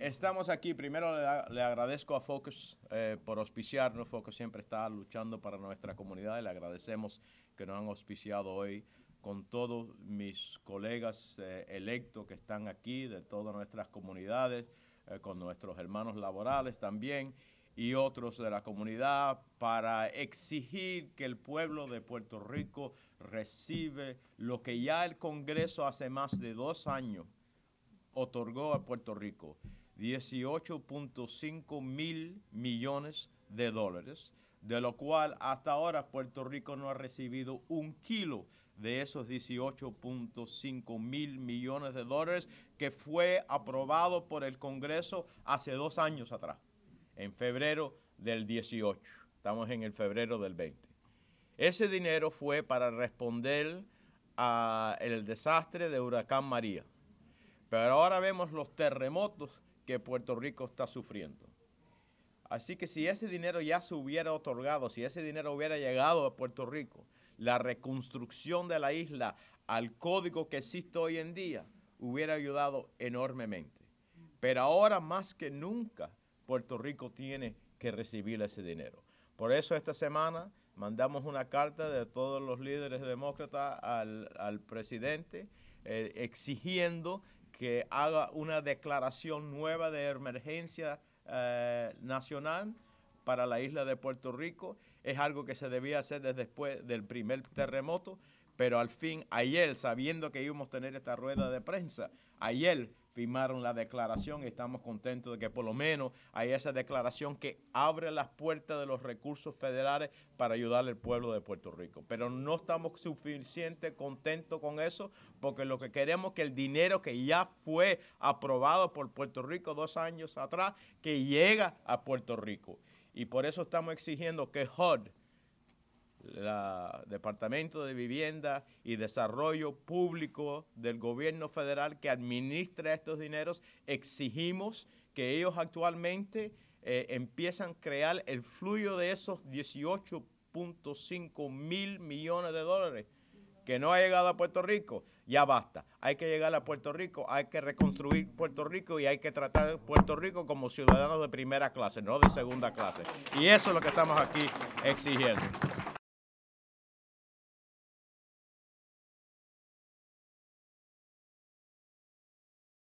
Estamos aquí. Primero le, agradezco a Focus eh, por auspiciarnos. Focus siempre está luchando para nuestra comunidad y le agradecemos que nos han auspiciado hoy con todos mis colegas eh, electos que están aquí, de todas nuestras comunidades, eh, con nuestros hermanos laborales también y otros de la comunidad para exigir que el pueblo de Puerto Rico recibe lo que ya el Congreso hace más de dos años otorgó a Puerto Rico 18.5 mil millones de dólares, de lo cual hasta ahora Puerto Rico no ha recibido un kilo de esos 18.5 mil millones de dólares que fue aprobado por el Congreso hace dos años atrás, en febrero del 18. Estamos en el febrero del 20. Ese dinero fue para responder al desastre de Huracán María. Pero ahora vemos los terremotos que Puerto Rico está sufriendo. Así que si ese dinero ya se hubiera otorgado, si ese dinero hubiera llegado a Puerto Rico, la reconstrucción de la isla al código que existe hoy en día hubiera ayudado enormemente. Pero ahora más que nunca Puerto Rico tiene que recibir ese dinero. Por eso esta semana mandamos una carta de todos los líderes demócratas al, presidente eh, exigiendo que haga una declaración nueva de emergencia eh, nacional para la isla de Puerto Rico. Es algo que se debía hacer desde después del primer terremoto, pero al fin ayer, sabiendo que íbamos a tener esta rueda de prensa, ayer firmaron la declaración y estamos contentos de que por lo menos hay esa declaración que abre las puertas de los recursos federales para ayudar al pueblo de Puerto Rico. Pero no estamos suficientemente contentos con eso porque lo que queremos es que el dinero que ya fue aprobado por Puerto Rico dos años atrás, que llega a Puerto Rico. Y por eso estamos exigiendo que HUD, la Departamento de Vivienda y Desarrollo Público del gobierno federal que administra estos dineros, exigimos que ellos actualmente eh, empiezan a crear el flujo de esos 18.5 mil millones de dólares que no ha llegado a Puerto Rico, ya basta. Hay que llegar a Puerto Rico, hay que reconstruir Puerto Rico y hay que tratar a Puerto Rico como ciudadanos de primera clase, no de segunda clase. Y eso es lo que estamos aquí exigiendo.